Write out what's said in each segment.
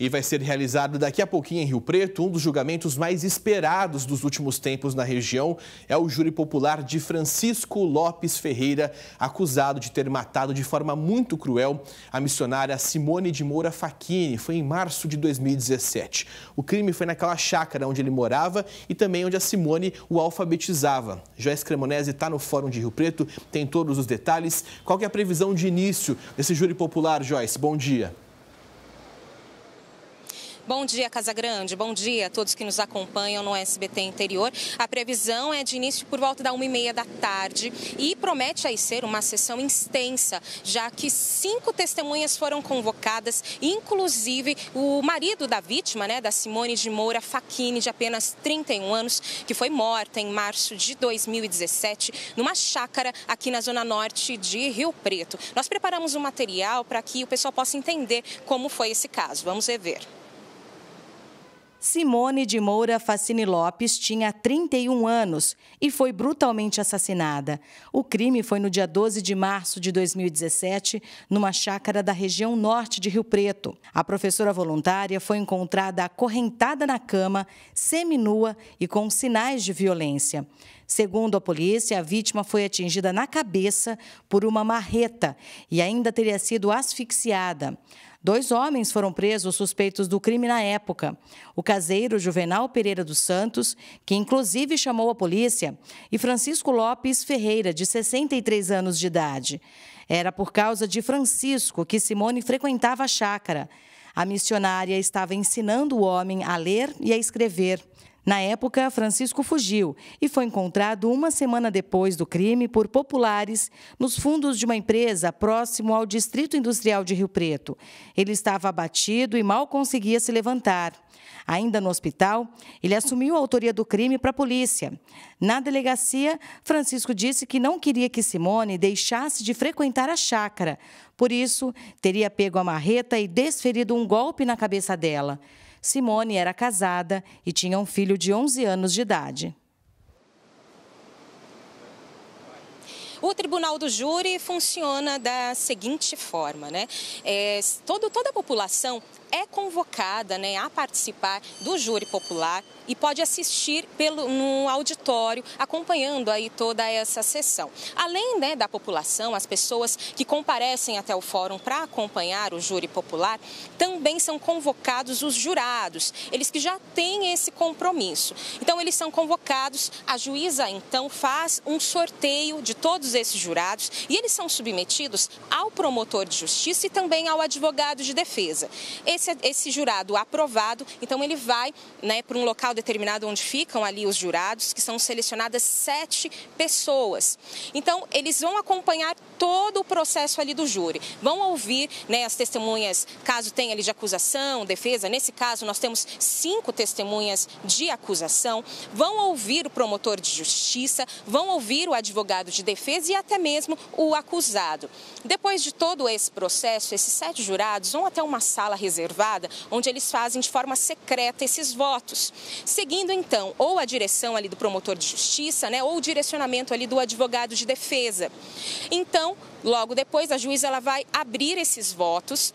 E vai ser realizado daqui a pouquinho em Rio Preto um dos julgamentos mais esperados dos últimos tempos na região. É o júri popular de Francisco Lopes Ferreira, acusado de ter matado de forma muito cruel a missionária Simone de Moura Facchini. Foi em março de 2017. O crime foi naquela chácara onde ele morava e também onde a Simone o alfabetizava. Joyce Cremonese está no Fórum de Rio Preto, tem todos os detalhes. Qual é a previsão de início desse júri popular, Joyce? Bom dia. Bom dia, Casa Grande. Bom dia a todos que nos acompanham no SBT Interior. A previsão é de início por volta da 1h30 da tarde e promete aí ser uma sessão extensa, já que cinco testemunhas foram convocadas, inclusive o marido da vítima, né, da Simone de Moura Faquini, de apenas 31 anos, que foi morta em março de 2017 numa chácara aqui na zona norte de Rio Preto. Nós preparamos um material para que o pessoal possa entender como foi esse caso. Vamos rever. Simone de Moura Facine Lopes tinha 31 anos e foi brutalmente assassinada. O crime foi no dia 12 de março de 2017, numa chácara da região norte de Rio Preto. A professora voluntária foi encontrada acorrentada na cama, seminua e com sinais de violência. Segundo a polícia, a vítima foi atingida na cabeça por uma marreta e ainda teria sido asfixiada. Dois homens foram presos suspeitos do crime na época. O caseiro Juvenal Pereira dos Santos, que inclusive chamou a polícia, e Francisco Lopes Ferreira, de 63 anos de idade. Era por causa de Francisco que Simone frequentava a chácara. A missionária estava ensinando o homem a ler e a escrever. Na época, Francisco fugiu e foi encontrado uma semana depois do crime por populares nos fundos de uma empresa próximo ao Distrito Industrial de Rio Preto. Ele estava abatido e mal conseguia se levantar. Ainda no hospital, ele assumiu a autoria do crime para a polícia. Na delegacia, Francisco disse que não queria que Simone deixasse de frequentar a chácara. Por isso, teria pego a marreta e desferido um golpe na cabeça dela. Simone era casada e tinha um filho de 11 anos de idade. O tribunal do júri funciona da seguinte forma, né? É, todo, toda a população é convocada né, a participar do júri popular e pode assistir pelo, no auditório, acompanhando aí toda essa sessão. Além né, da população, as pessoas que comparecem até o fórum para acompanhar o júri popular, também são convocados os jurados, eles que já têm esse compromisso. Então, eles são convocados, a juíza então faz um sorteio de todos esses jurados e eles são submetidos ao promotor de justiça e também ao advogado de defesa. Esse esse, esse jurado aprovado, então ele vai né, para um local determinado onde ficam ali os jurados, que são selecionadas sete pessoas. Então, eles vão acompanhar todo o processo ali do júri. Vão ouvir né, as testemunhas, caso tenha ali de acusação, defesa. Nesse caso, nós temos cinco testemunhas de acusação. Vão ouvir o promotor de justiça, vão ouvir o advogado de defesa e até mesmo o acusado. Depois de todo esse processo, esses sete jurados vão até uma sala reservada reservada, onde eles fazem de forma secreta esses votos, seguindo então ou a direção ali do promotor de justiça, né, ou o direcionamento ali do advogado de defesa. Então, logo depois a juíza ela vai abrir esses votos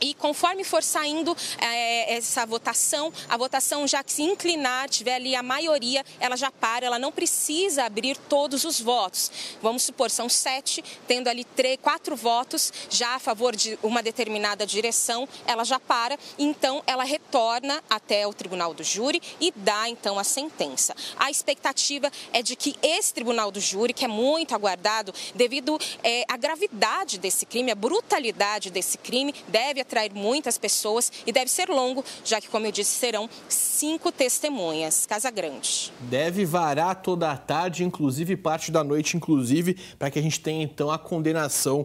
e conforme for saindo é, essa votação, a votação já que se inclinar, tiver ali a maioria, ela já para, ela não precisa abrir todos os votos. Vamos supor, são sete, tendo ali três, quatro votos já a favor de uma determinada direção, ela já para, então ela retorna até o tribunal do júri e dá então a sentença. A expectativa é de que esse tribunal do júri, que é muito aguardado devido é, à gravidade desse crime, à brutalidade desse crime, deve deve atrair muitas pessoas e deve ser longo, já que, como eu disse, serão cinco testemunhas. Casa Grande. Deve varar toda a tarde, inclusive parte da noite, inclusive, para que a gente tenha então a condenação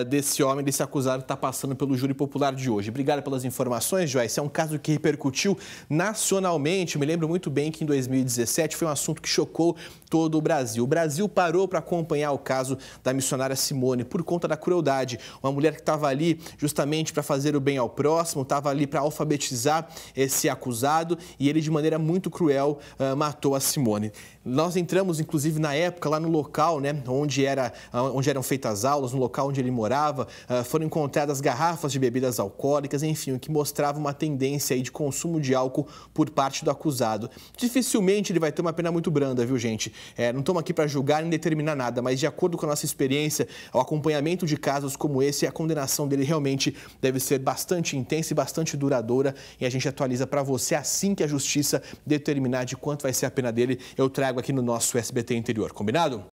uh, desse homem, desse acusado que está passando pelo júri popular de hoje. Obrigado pelas informações, Joyce. É um caso que repercutiu nacionalmente. Me lembro muito bem que em 2017 foi um assunto que chocou todo o Brasil. O Brasil parou para acompanhar o caso da missionária Simone por conta da crueldade. Uma mulher que estava ali justamente para para fazer o bem ao próximo, estava ali para alfabetizar esse acusado e ele, de maneira muito cruel, ah, matou a Simone. Nós entramos, inclusive, na época, lá no local né, onde, era, ah, onde eram feitas as aulas, no local onde ele morava, ah, foram encontradas garrafas de bebidas alcoólicas, enfim, o que mostrava uma tendência aí de consumo de álcool por parte do acusado. Dificilmente ele vai ter uma pena muito branda, viu, gente? É, não estamos aqui para julgar nem determinar nada, mas de acordo com a nossa experiência, o acompanhamento de casos como esse, a condenação dele realmente deve deve ser bastante intensa e bastante duradoura e a gente atualiza para você assim que a justiça determinar de quanto vai ser a pena dele. Eu trago aqui no nosso SBT Interior, combinado?